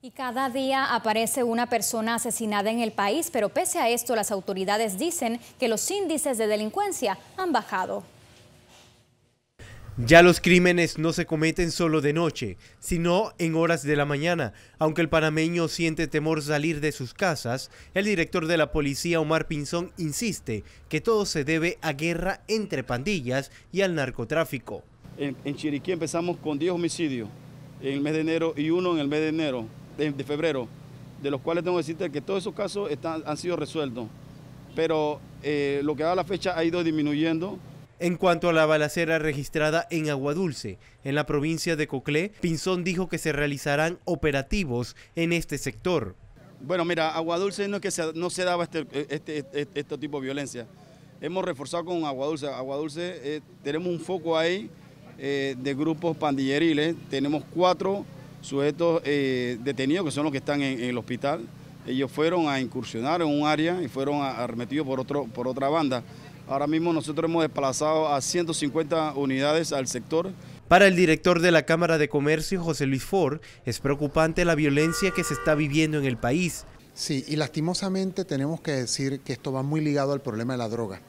Y cada día aparece una persona asesinada en el país, pero pese a esto las autoridades dicen que los índices de delincuencia han bajado. Ya los crímenes no se cometen solo de noche, sino en horas de la mañana. Aunque el panameño siente temor salir de sus casas, el director de la policía Omar Pinzón insiste que todo se debe a guerra entre pandillas y al narcotráfico. En, Chiriquí empezamos con 10 homicidios en el mes de enero y uno en el mes de enero de, febrero, de los cuales tengo que decirte que todos esos casos están, han sido resueltos, pero eh, lo que da la fecha ha ido disminuyendo. En cuanto a la balacera registrada en Aguadulce, en la provincia de Coclé, Pinzón dijo que se realizarán operativos en este sector. Bueno, mira, Aguadulce no es que no se daba este, este, este, este, tipo de violencia. Hemos reforzado con Aguadulce. Aguadulce eh, tenemos un foco ahí eh, de grupos pandilleriles. Tenemos cuatro sujetos eh, detenidos, que son los que están en, el hospital. Ellos fueron a incursionar en un área y fueron arremetidos por, otro, por otra banda. Ahora mismo nosotros hemos desplazado a 150 unidades al sector. Para el director de la Cámara de Comercio, José Luis Ford, es preocupante la violencia que se está viviendo en el país. Sí, y lastimosamente tenemos que decir que esto va muy ligado al problema de la droga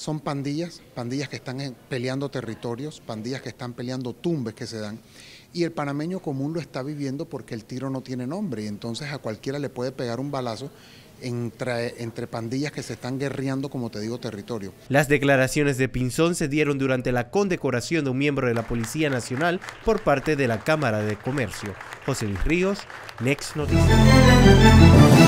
son pandillas, pandillas que están peleando territorios, pandillas que están peleando tumbes que se dan. Y el panameño común lo está viviendo porque el tiro no tiene nombre y entonces a cualquiera le puede pegar un balazo entre, entre, pandillas que se están guerreando, como te digo, territorio. Las declaraciones de Pinzón se dieron durante la condecoración de un miembro de la Policía Nacional por parte de la Cámara de Comercio. José Luis Ríos, Next Noticias.